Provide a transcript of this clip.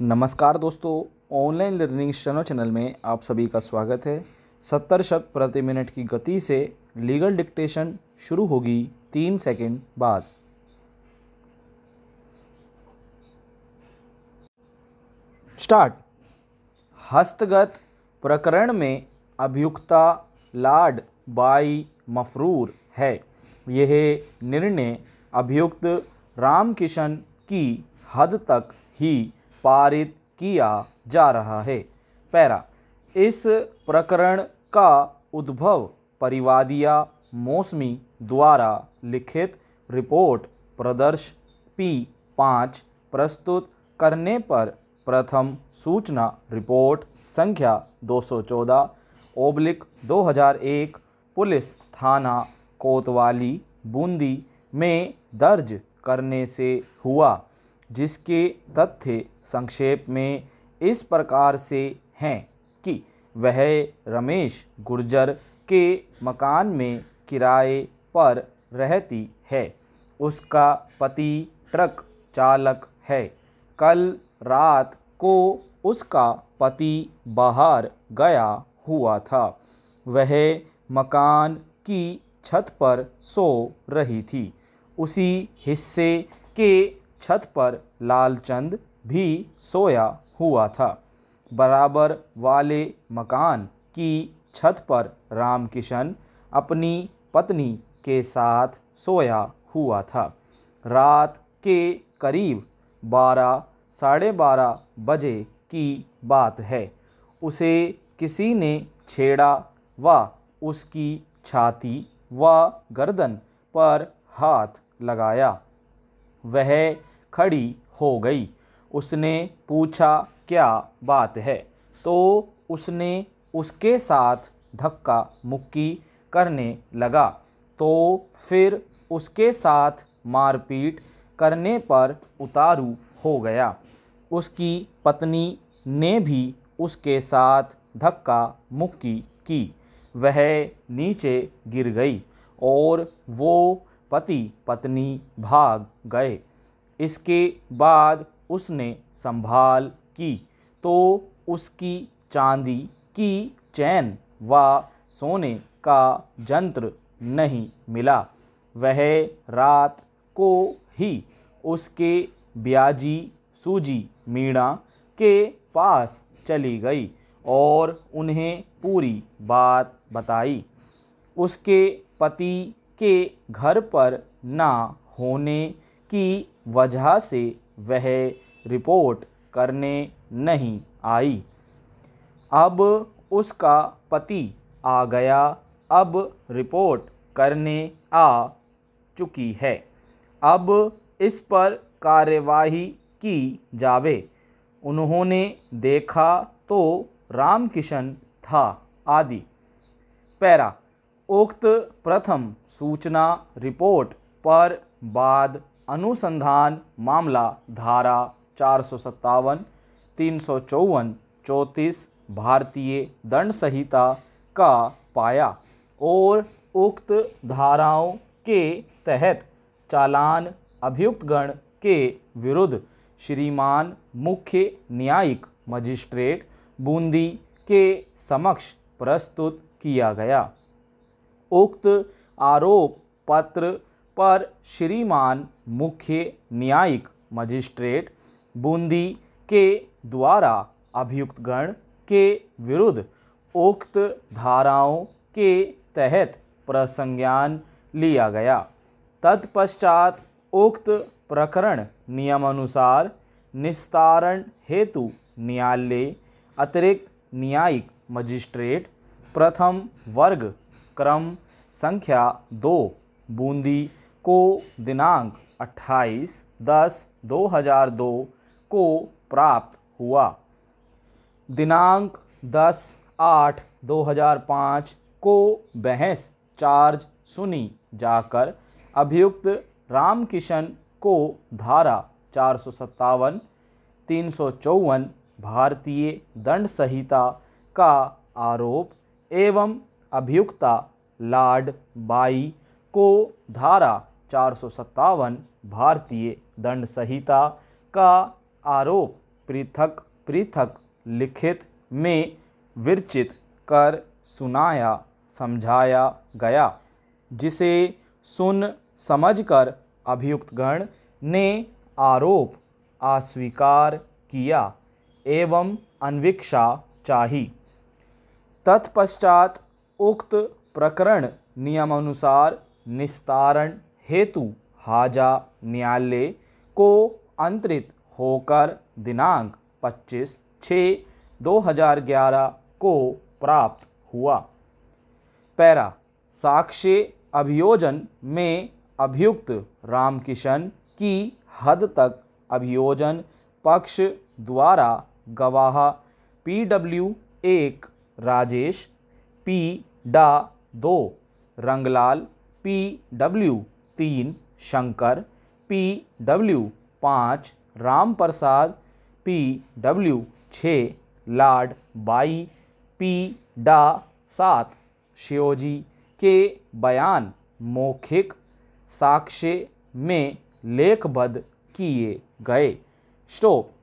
नमस्कार दोस्तों online learning स्टनो channel में आप सभी का स्वागत है सत्तर शब्द प्रति मिनट की गति से लीगल डिक्टेशन शुरू होगी तीन सेकंड बाद स्टार्ट हस्तगत प्रकरण में अभियुक्ता लाड बाई मफरूर है यह निर्णय अभियुक्त रामकिशन की हद तक ही पारित किया जा रहा है पैरा इस प्रकरण का उद्भव परिवादिया मौसमी द्वारा लिखित रिपोर्ट प्रदर्श पी पाँच प्रस्तुत करने पर प्रथम सूचना रिपोर्ट संख्या 214 ओब्लिक 2001 पुलिस थाना कोतवाली बूंदी में दर्ज करने से हुआ जिसके तथ्य संक्षेप में इस प्रकार से हैं कि वह रमेश गुर्जर के मकान में किराए पर रहती है उसका पति ट्रक चालक है कल रात को उसका पति बाहर गया हुआ था वह मकान की छत पर सो रही थी उसी हिस्से के छत पर लालचंद भी सोया हुआ था बराबर वाले मकान की छत पर रामकिशन अपनी पत्नी के साथ सोया हुआ था रात के करीब बारह साढ़े बारह बजे की बात है उसे किसी ने छेड़ा व उसकी छाती व गर्दन पर हाथ लगाया वह खड़ी हो गई उसने पूछा क्या बात है तो उसने उसके साथ धक्का मुक्की करने लगा तो फिर उसके साथ मारपीट करने पर उतारू हो गया उसकी पत्नी ने भी उसके साथ धक्का मुक्की की वह नीचे गिर गई और वो पति पत्नी भाग गए इसके बाद उसने संभाल की तो उसकी चांदी की चैन व सोने का जंत्र नहीं मिला वह रात को ही उसके ब्याजी सूजी मीणा के पास चली गई और उन्हें पूरी बात बताई उसके पति के घर पर ना होने की वजह से वह रिपोर्ट करने नहीं आई अब उसका पति आ गया अब रिपोर्ट करने आ चुकी है अब इस पर कार्यवाही की जावे उन्होंने देखा तो रामकिशन था आदि पैरा उक्त प्रथम सूचना रिपोर्ट पर बाद अनुसंधान मामला धारा चार सौ सत्तावन तीन सौ चौवन चौंतीस भारतीय दंड संहिता का पाया और उक्त धाराओं के तहत चालान अभियुक्तगण के विरुद्ध श्रीमान मुख्य न्यायिक मजिस्ट्रेट बूंदी के समक्ष प्रस्तुत किया गया उक्त आरोप पत्र पर श्रीमान मुख्य न्यायिक मजिस्ट्रेट बूंदी के द्वारा अभियुक्तगण के विरुद्ध उक्त धाराओं के तहत प्रसंज्ञान लिया गया तत्पश्चात उक्त प्रकरण नियमानुसार निस्तारण हेतु न्यायालय अतिरिक्त न्यायिक मजिस्ट्रेट प्रथम वर्ग क्रम संख्या दो बूंदी को दिनांक 28 दस 2002 को प्राप्त हुआ दिनांक 10 आठ 2005 को बहस चार्ज सुनी जाकर अभियुक्त रामकिशन को धारा चार सौ सत्तावन तीन सौ चौवन भारतीय दंड संहिता का आरोप एवं अभियुक्ता लाड बाई को धारा चार भारतीय दंड संहिता का आरोप पृथक पृथक लिखित में विरचित कर सुनाया समझाया गया जिसे सुन समझकर अभियुक्तगण ने आरोप अस्वीकार किया एवं अन्वीक्षा चाही तत्पश्चात उक्त प्रकरण नियमानुसार निस्तारण हेतु हाजा न्यायालय को अंतरित होकर दिनांक 25 छः 2011 को प्राप्त हुआ पैरा साक्ष्य अभियोजन में अभियुक्त रामकिशन की हद तक अभियोजन पक्ष द्वारा गवाह पी डब्ल्यू एक राजेश पी डा दो रंगलाल पी डब्ल्यू तीन शंकर पी डब्ल्यू पाँच राम प्रसाद पी डब्ल्यू छः लाड बाई पी डा सात शिवजी के बयान मौखिक साक्ष्य में लेखबद्ध किए गए स्टॉप